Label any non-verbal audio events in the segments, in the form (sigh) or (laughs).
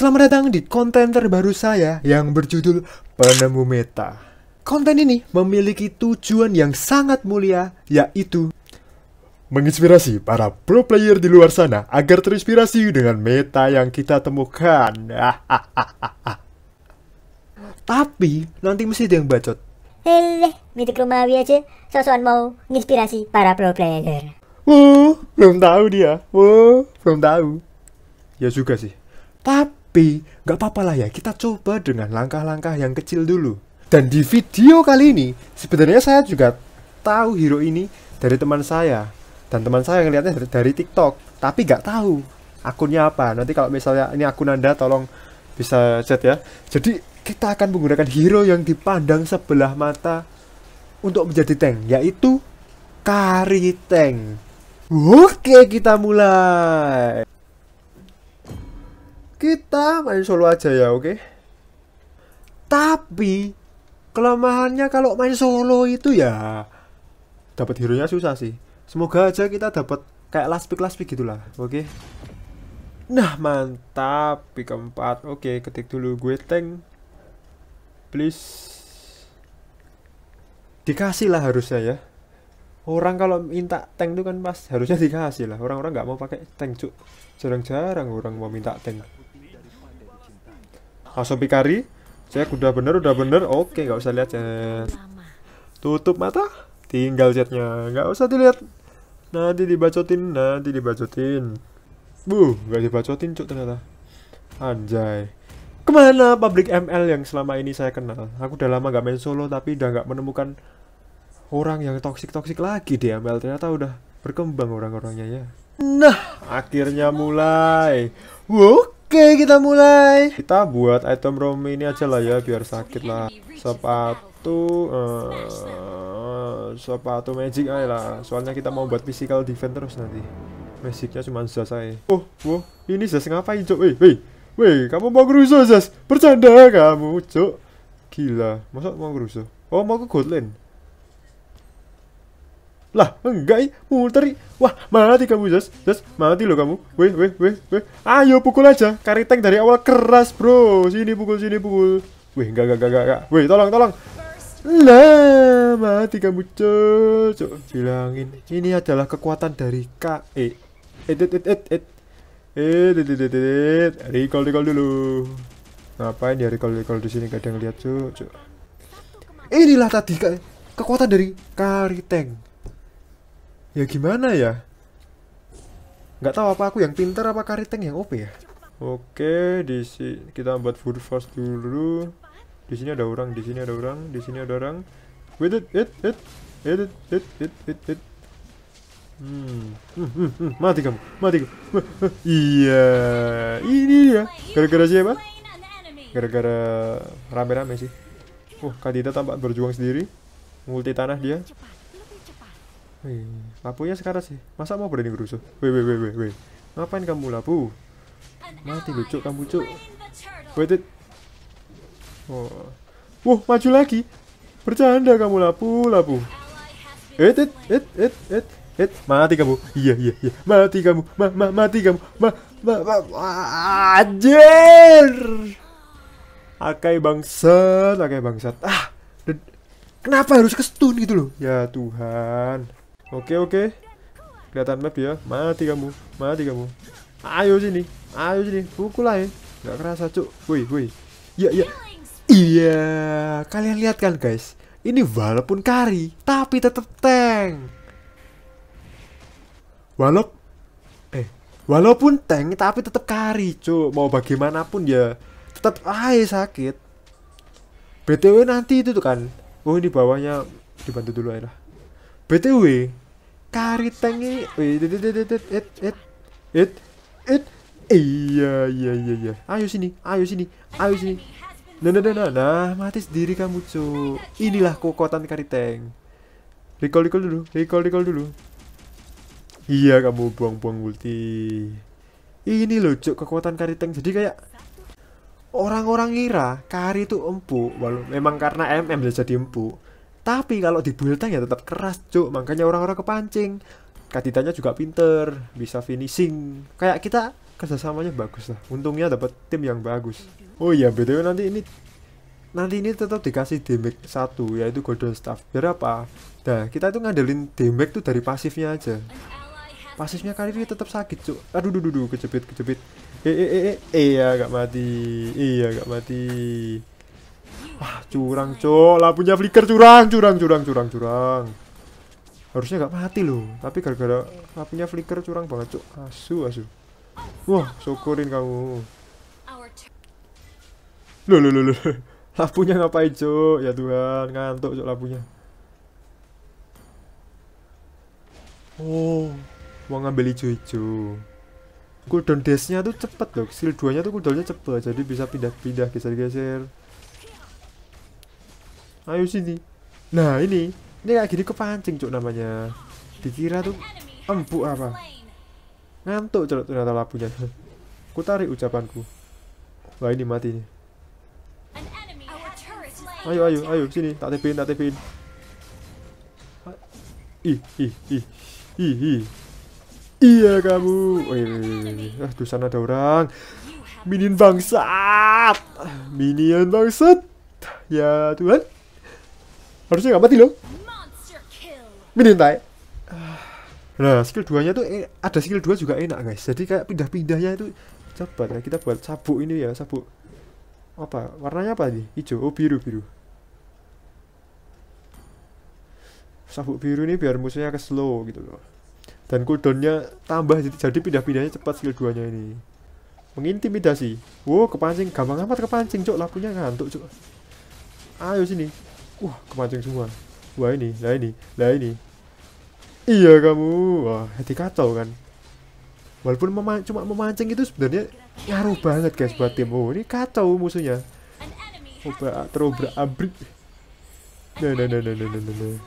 Selamat datang di konten terbaru saya yang berjudul Penemu Meta. Konten ini memiliki tujuan yang sangat mulia, yaitu menginspirasi para pro player di luar sana agar terinspirasi dengan meta yang kita temukan. (laughs) Tapi nanti mesti ada yang bacot. Hele, mitik Romawi aja, sosokan mau menginspirasi para pro player. Wuh, oh, belum tahu dia. Wuh, oh, belum tahu. Ya juga sih. Tapi B, nggak apa-apa lah ya, kita coba dengan langkah-langkah yang kecil dulu. Dan di video kali ini, sebenarnya saya juga tahu hero ini dari teman saya. Dan teman saya yang lihatnya dari TikTok, tapi nggak tahu akunnya apa. Nanti kalau misalnya ini akun Anda, tolong bisa chat ya. Jadi, kita akan menggunakan hero yang dipandang sebelah mata untuk menjadi tank, yaitu Kari Tank. Oke, kita mulai kita main solo aja ya oke tapi kelemahannya kalau main solo itu ya dapat hero nya susah sih semoga aja kita dapat kayak last pick last pick gitulah oke nah mantap pick keempat oke ketik dulu gue tank please dikasih lah harusnya ya orang kalau minta tank itu kan pas harusnya dikasih lah orang-orang nggak -orang mau pakai tank cuk jarang-jarang orang mau minta tank langsung pikari cek udah bener udah bener oke nggak usah lihat chat tutup mata tinggal chatnya nggak usah dilihat nanti dibacotin nanti dibacotin bu nggak dibacotin cuk ternyata anjay kemana pabrik ML yang selama ini saya kenal aku udah lama nggak main solo tapi udah nggak menemukan orang yang toksik toksik lagi di ML ternyata udah berkembang orang-orangnya ya nah akhirnya mulai wow Oke kita mulai Kita buat item rom ini aja lah ya biar sakit lah Sepatu uh, Sepatu magic aja lah Soalnya kita mau buat physical defense terus nanti Magicnya cuma Zaz aja Oh, oh ini Zaz ngapain cok Weh, weh, kamu mau ngerusuh Zaz Bercanda kamu cok Gila, masa mau ngerusuh Oh mau ke Godland lah, enggak, multeri. Wah, mati kamu, Zas. Zas, mati loh kamu. Weh, weh, weh, weh. Ayo pukul aja. Kariteng dari awal keras, Bro. Sini pukul, sini pukul. Weh, enggak, enggak, enggak, enggak. Weh, tolong, tolong. Lah, mati kamu, cocok. Bilangin, ini adalah kekuatan dari KE. Eh, eh, eh, eh, eh. Eh, eh, eh, eh. eh Recall, recall dulu. Ngapain ya recall, recall di sini? Kadang lihat, cocok. Inilah tadi kekuatan dari Kariteng ya gimana ya nggak tahu apa aku yang pinter apa kariteng yang OP ya oke di sini kita buat food fast dulu di sini ada orang di sini ada orang di sini ada orang wait it it it it it it it it, it. Hmm, hmm. Hmm, hmm, mati kamu, mati kamu. iya, ini dia. Gara-gara siapa? Gara-gara rame-rame sih. Oh, Kadita tampak berjuang sendiri. Multi tanah dia. Wih, lapunya sekarat sih. Masa mau berani ngerusuh? Wih, wih, wih, wih, Ngapain kamu lapu? Mati lucu kamu cuk. Wait it. Oh. Wah, maju lagi. Bercanda kamu lapu, lapu. wait eh, it it, it it, it mati kamu. Iya, iya, iya. Mati kamu. Ma, ma, mati kamu. Ma, ma, ma, ma Akai bangsat, akai bangsat. Ah, kenapa harus ke stun gitu loh? Ya Tuhan. Oke oke Kelihatan map ya. Mati kamu Mati kamu Ayo sini Ayo sini Pukul lah ya Gak kerasa cuk Woi woi Iya iya Iya Kalian lihat kan guys Ini walaupun kari Tapi tetep tank Walau Eh Walaupun tank Tapi tetep kari cuk Mau bagaimanapun ya tetep aja sakit BTW nanti itu tuh kan Oh ini bawahnya Dibantu dulu aja lah btw kariteng e. it iya iya iya iya ayo sini ayo sini ayo sini nah nah nah nah, nah. mati sendiri kamu cu inilah kekuatan kariteng recall recall dulu recall recall dulu iya kamu buang-buang multi, ini loh cu kekuatan kariteng jadi kayak orang-orang ngira kari itu empuk walau memang karena mm jadi empuk tapi kalau di build ya tetap keras, cuk. Makanya orang-orang kepancing. Kaditanya juga pinter, bisa finishing. Kayak kita kerjasamanya bagus lah. Untungnya dapat tim yang bagus. Oh iya, btw nanti ini nanti ini tetap dikasih damage satu yaitu golden staff. Biar apa? Nah, kita itu ngandelin damage tuh dari pasifnya aja. Pasifnya kali ini tetap sakit, cuk. Aduh, duh, duh, duh, kejepit, kejepit. Eh, eh, eh, eh, iya, gak mati. Iya, gak mati. Ah, curang, cok. Lampunya flicker curang, curang, curang, curang, curang. Harusnya nggak mati loh, tapi gara-gara lampunya flicker curang banget, cok. Asu, asu. Wah, syukurin kamu. Loh, loh, loh, loh. Lampunya ngapain, cok? Ya Tuhan, ngantuk cok lampunya. Oh, mau ngambil hijau-hijau cooldown dashnya tuh cepet loh skill 2 nya tuh cooldownnya cepet jadi bisa pindah-pindah geser-geser ayo sini nah ini ini kayak gini kepancing cuk namanya dikira tuh empuk apa ngantuk cuk ternyata lapunya (laughs) ku tarik ucapanku wah ini mati nih ayo ayo ayo sini tak tepin tak tepin ih ih ih ih ih iya kamu oh, iya, iya, iya. tuh sana ada orang minion bangsat minion bangsat ya Tuhan Harusnya nggak mati loh. Mintai. Nah, skill 2-nya tuh eh, ada skill 2 juga enak, guys. Jadi kayak pindah-pindahnya itu cepat ya kita buat sabuk ini ya, sabuk. Apa? Warnanya apa nih? Hijau, oh biru, biru. Sabuk biru ini biar musuhnya ke slow gitu loh. Dan cooldownnya tambah jadi pindah-pindahnya cepat skill 2-nya ini. Mengintimidasi. Wow, kepancing gampang amat kepancing, Cok. lapunya ngantuk, Cok. Ayo sini. Wah, uh, kemancing semua. Wah ini, lah ini, lah ini. Iya kamu, wah hati kacau kan. Walaupun mema cuma memancing itu sebenarnya ngaruh banget guys buat tim. Oh ini kacau musuhnya. Coba terobrak abrik. Nah, nah, nah, nah, nah, nah, nah. nah.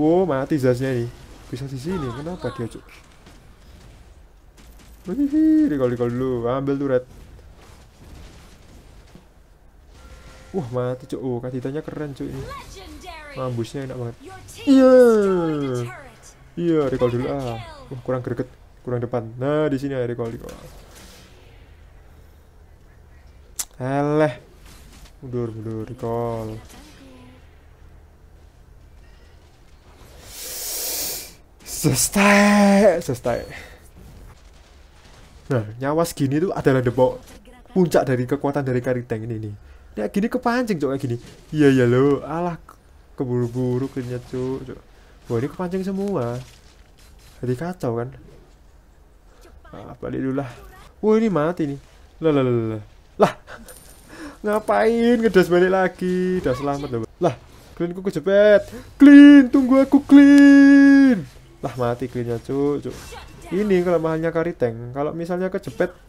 Wow mati zasnya nih. Bisa di sini, kenapa dia cuk? Wih, dikol-dikol dulu, ambil tuh red. Wah mati cuy. Oh katitanya keren cuy ini. Mambusnya enak banget. Iya. Yeah. Iya yeah, recall dulu ah. Wah kurang greget, kurang depan. Nah di sini ada recall recall. Eleh. Mundur mundur recall. Selesai, selesai. Nah, nyawa segini tuh adalah debok. puncak dari kekuatan dari Kariteng ini nih. Nek gini kepancing cok gini. Iya iya lo, alah keburu-buru kenyat cok, cok. Wah ini kepancing semua. Jadi kacau kan. Ah, balik dulu lah. Wah ini mati nih. Lah lah lah lah. Lah. (laughs) Ngapain ngedas balik lagi? Udah selamat loh. Lah, ku kejepet. Clean, tunggu aku clean. Lah mati cleannya cu cok Ini kalau mahalnya kariteng. Kalau misalnya kejepet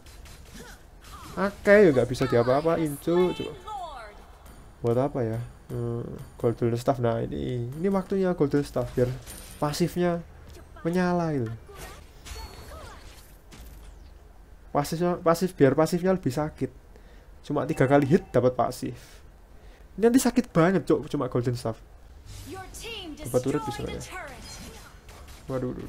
Oke, okay, nggak bisa diapa-apain cuk, cuk buat apa ya hmm, eh, golden staff nah ini ini waktunya golden staff biar pasifnya menyala gitu pasifnya pasif biar pasifnya lebih sakit cuma tiga kali hit dapat pasif ini nanti sakit banget cok cuma golden staff dapat turret bisa ya waduh, waduh.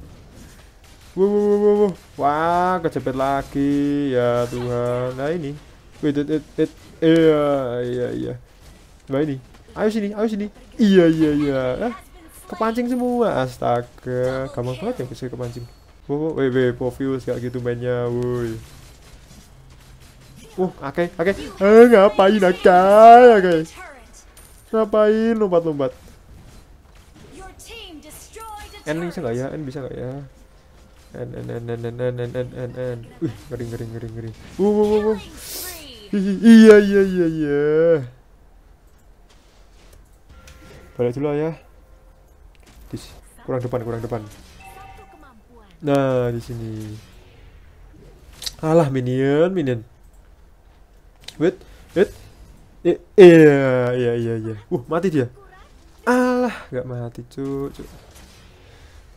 Wuh, wuh, wuh, wuh. Wah, kecepet lagi. Ya Tuhan. Nah ini. Wait, it, it, it. Iya, iya, iya. Coba ini. Ayo sini, ayo sini. Iya, iya, iya. Eh, kepancing semua. Astaga, gampang banget ya bisa kepancing. Wow, weh, weh, pofius kayak gitu mainnya, woi. Uh, oke, oke. Eh, ngapain akal, oke. Okay. Ngapain lompat-lompat? N bisa nggak ya? N bisa nggak ya? N N N N N N N N N N. Uh, ngering ngering ngering ngering. Wow, wow, wow. Iya iya iya iya balik dulu ya di kurang depan kurang depan nah di sini alah minion minion wait wait iya iya iya iya uh mati dia alah nggak mati cuk cuk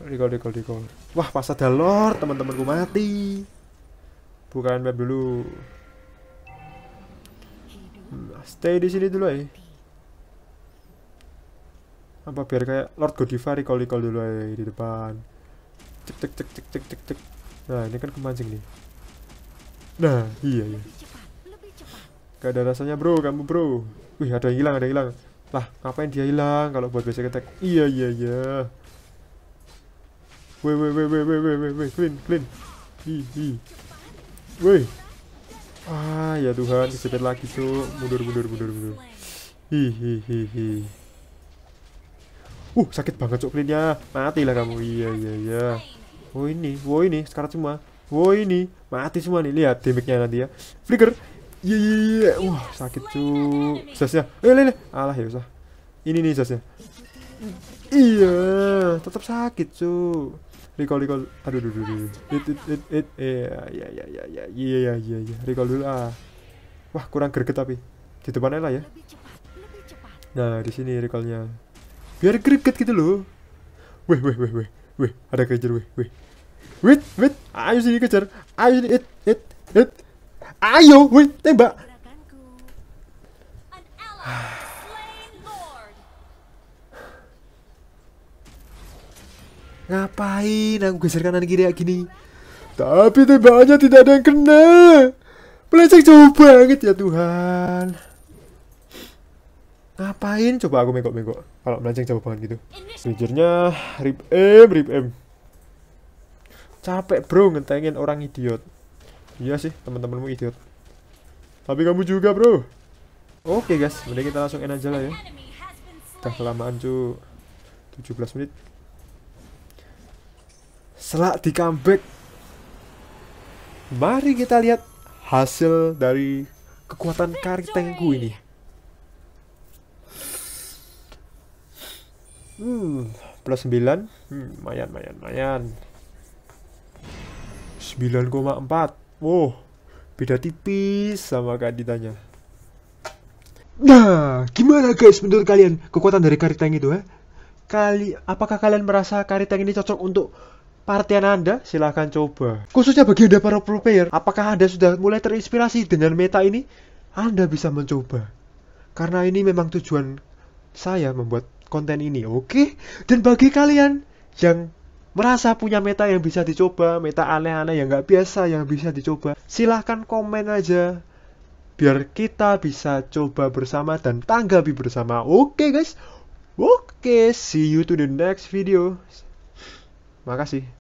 recall recall recall wah pas ada lord teman-temanku mati bukan map dulu hmm, stay di sini dulu ya apa biar kayak Lord Godiva recall recall dulu ya di depan cek cek cek cek cek cek cek nah ini kan kemancing nih nah iya iya gak ada rasanya bro kamu bro wih ada yang hilang ada yang hilang lah ngapain dia hilang kalau buat basic attack iya iya iya weh weh weh weh weh weh weh weh clean clean hi hi weh ah ya Tuhan kesepet lagi tuh mundur mundur mundur mundur hi hi hi hi Uh, sakit banget cok mati lah kamu. Iya, iya, iya. Oh ini, wow ini, sekarat semua. Wow ini, mati semua nih. Lihat damage-nya nanti ya. Flicker. Iya, iya, iya. Wah, sakit cuk. Sasnya. Eh, lele. Alah ya usah. Ini nih sasnya. Iya, tetap sakit cuk. Recall, recall. Aduh, aduh, aduh. aduh. It, it, it, it. Iya, iya, iya, iya, iya, iya, iya, iya. iya. Recall dulu ah. Wah, kurang greget tapi. Di depannya lah ya. Nah, di sini recallnya biar greget gitu loh weh weh weh weh weh ada kejar weh weh wait wait ayo sini kejar ayo sini it it it ayo weh tembak (sighs) Ngapain aku geser kanan kiri kayak gini? Tapi tembakannya tidak ada yang kena. Pelecek jauh banget ya Tuhan ngapain coba aku bengkok-bengkok kalau melenceng jauh banget gitu sejujurnya rip em rip em capek bro ngetengin orang idiot iya sih teman-temanmu idiot tapi kamu juga bro oke okay, guys mending kita langsung end aja lah ya udah kelamaan cu 17 menit selak di comeback mari kita lihat hasil dari kekuatan karitengku ini Hmm, plus 9. Hmm, lumayan, lumayan, lumayan. 9,4. Wow, beda tipis sama kandidanya. Nah, gimana guys menurut kalian kekuatan dari kariteng itu ya? Kali, apakah kalian merasa kariteng ini cocok untuk partian Anda? Silahkan coba. Khususnya bagi Anda para pro player, apakah Anda sudah mulai terinspirasi dengan meta ini? Anda bisa mencoba. Karena ini memang tujuan saya membuat konten ini, oke? Okay? Dan bagi kalian yang merasa punya meta yang bisa dicoba, meta aneh-aneh yang nggak biasa yang bisa dicoba, silahkan komen aja biar kita bisa coba bersama dan tanggapi bersama. Oke okay, guys, oke, okay, see you to the next video. Makasih.